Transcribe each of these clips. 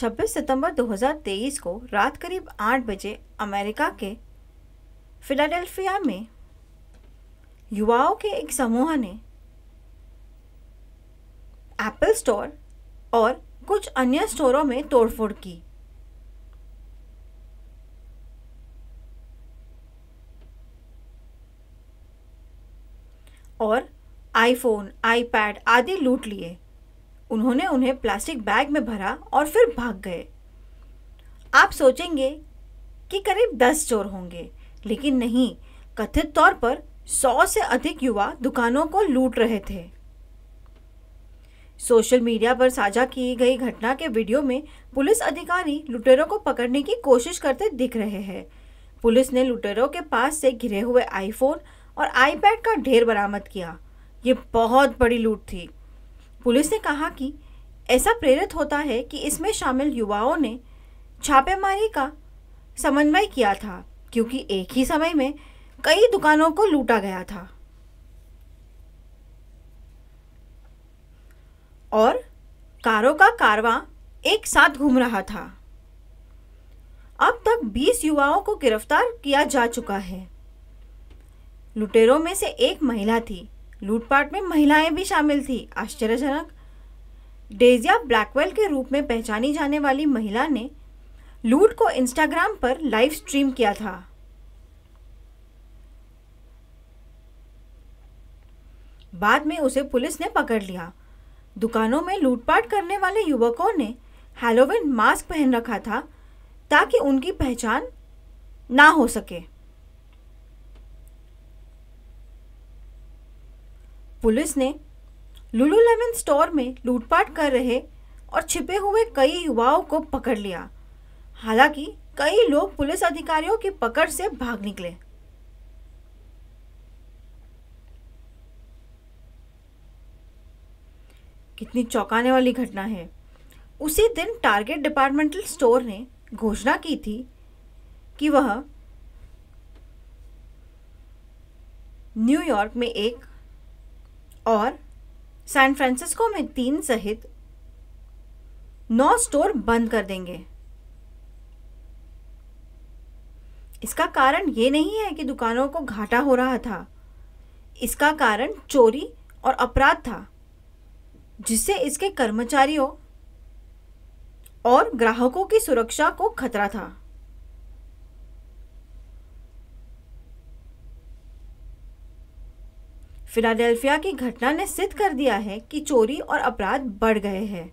26 सितंबर 2023 को रात करीब 8 बजे अमेरिका के फिलाडेल्फिया में युवाओं के एक समूह ने एप्पल स्टोर और कुछ अन्य स्टोरों में तोड़फोड़ की और आईफोन आईपैड आदि लूट लिए उन्होंने उन्हें प्लास्टिक बैग में भरा और फिर भाग गए आप सोचेंगे कि करीब दस चोर होंगे लेकिन नहीं कथित तौर पर सौ से अधिक युवा दुकानों को लूट रहे थे सोशल मीडिया पर साझा की गई घटना के वीडियो में पुलिस अधिकारी लुटेरों को पकड़ने की कोशिश करते दिख रहे हैं पुलिस ने लुटेरों के पास से घिरे हुए आईफोन और आईपैड का ढेर बरामद किया ये बहुत बड़ी लूट थी पुलिस ने कहा कि ऐसा प्रेरित होता है कि इसमें शामिल युवाओं ने छापेमारी का समन्वय किया था क्योंकि एक ही समय में कई दुकानों को लूटा गया था और कारों का कारवां एक साथ घूम रहा था अब तक 20 युवाओं को गिरफ्तार किया जा चुका है लुटेरों में से एक महिला थी लूटपाट में महिलाएं भी शामिल थी आश्चर्यजनक डेजिया ब्लैकवेल के रूप में पहचानी जाने वाली महिला ने लूट को इंस्टाग्राम पर लाइव स्ट्रीम किया था बाद में उसे पुलिस ने पकड़ लिया दुकानों में लूटपाट करने वाले युवकों ने हेलोविन मास्क पहन रखा था ताकि उनकी पहचान ना हो सके पुलिस ने लुलू लेवन स्टोर में लूटपाट कर रहे और छिपे हुए कई युवाओं को पकड़ लिया हालांकि कई लोग पुलिस अधिकारियों की पकड़ से भाग निकले कितनी चौंकाने वाली घटना है उसी दिन टारगेट डिपार्टमेंटल स्टोर ने घोषणा की थी कि वह न्यूयॉर्क में एक और सैन फ्रांसिस्को में तीन सहित नौ स्टोर बंद कर देंगे इसका कारण ये नहीं है कि दुकानों को घाटा हो रहा था इसका कारण चोरी और अपराध था जिससे इसके कर्मचारियों और ग्राहकों की सुरक्षा को खतरा था फिलाडेल्फिया की घटना ने सिद्ध कर दिया है कि चोरी और अपराध बढ़ गए हैं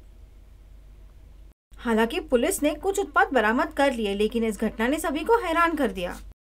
हालांकि पुलिस ने कुछ उत्पाद बरामद कर लिए लेकिन इस घटना ने सभी को हैरान कर दिया